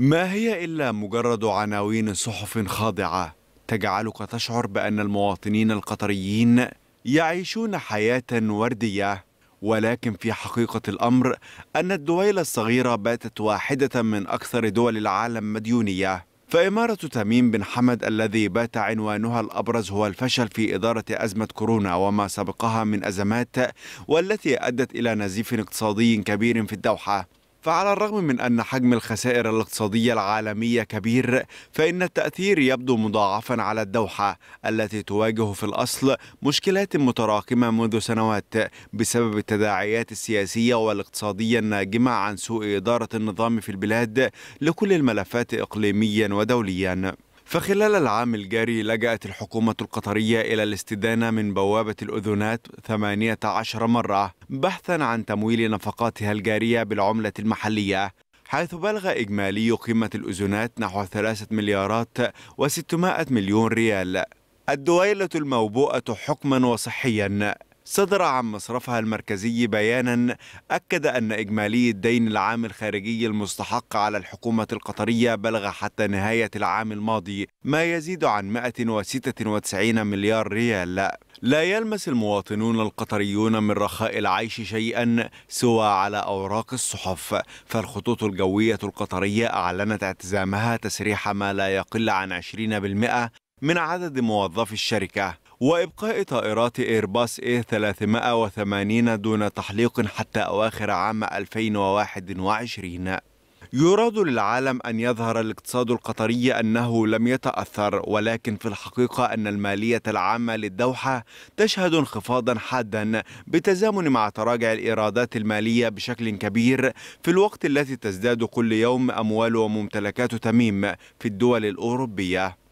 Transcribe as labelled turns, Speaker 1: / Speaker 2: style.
Speaker 1: ما هي إلا مجرد عناوين صحف خاضعة تجعلك تشعر بأن المواطنين القطريين يعيشون حياة وردية ولكن في حقيقة الأمر أن الدويلة الصغيرة باتت واحدة من أكثر دول العالم مديونية فإمارة تميم بن حمد الذي بات عنوانها الأبرز هو الفشل في إدارة أزمة كورونا وما سبقها من أزمات والتي أدت إلى نزيف اقتصادي كبير في الدوحة فعلى الرغم من أن حجم الخسائر الاقتصادية العالمية كبير فإن التأثير يبدو مضاعفا على الدوحة التي تواجه في الأصل مشكلات متراكمة منذ سنوات بسبب التداعيات السياسية والاقتصادية الناجمة عن سوء إدارة النظام في البلاد لكل الملفات إقليميا ودوليا فخلال العام الجاري لجأت الحكومة القطرية إلى الاستدانة من بوابة الأذنات 18 مرة بحثا عن تمويل نفقاتها الجارية بالعملة المحلية حيث بلغ إجمالي قيمة الأذنات نحو 3 مليارات و600 مليون ريال الدويلة الموبوءة حكما وصحيا صدر عن مصرفها المركزي بيانا أكد أن إجمالي الدين العام الخارجي المستحق على الحكومة القطرية بلغ حتى نهاية العام الماضي ما يزيد عن 196 مليار ريال لا يلمس المواطنون القطريون من رخاء العيش شيئا سوى على أوراق الصحف فالخطوط الجوية القطرية أعلنت اعتزامها تسريح ما لا يقل عن 20% من عدد موظفي الشركة وإبقاء طائرات إيرباص A380 دون تحليق حتى أواخر عام 2021 يراد للعالم أن يظهر الاقتصاد القطري أنه لم يتأثر ولكن في الحقيقة أن المالية العامة للدوحة تشهد انخفاضا حادا بتزامن مع تراجع الإيرادات المالية بشكل كبير في الوقت الذي تزداد كل يوم أموال وممتلكات تميم في الدول الأوروبية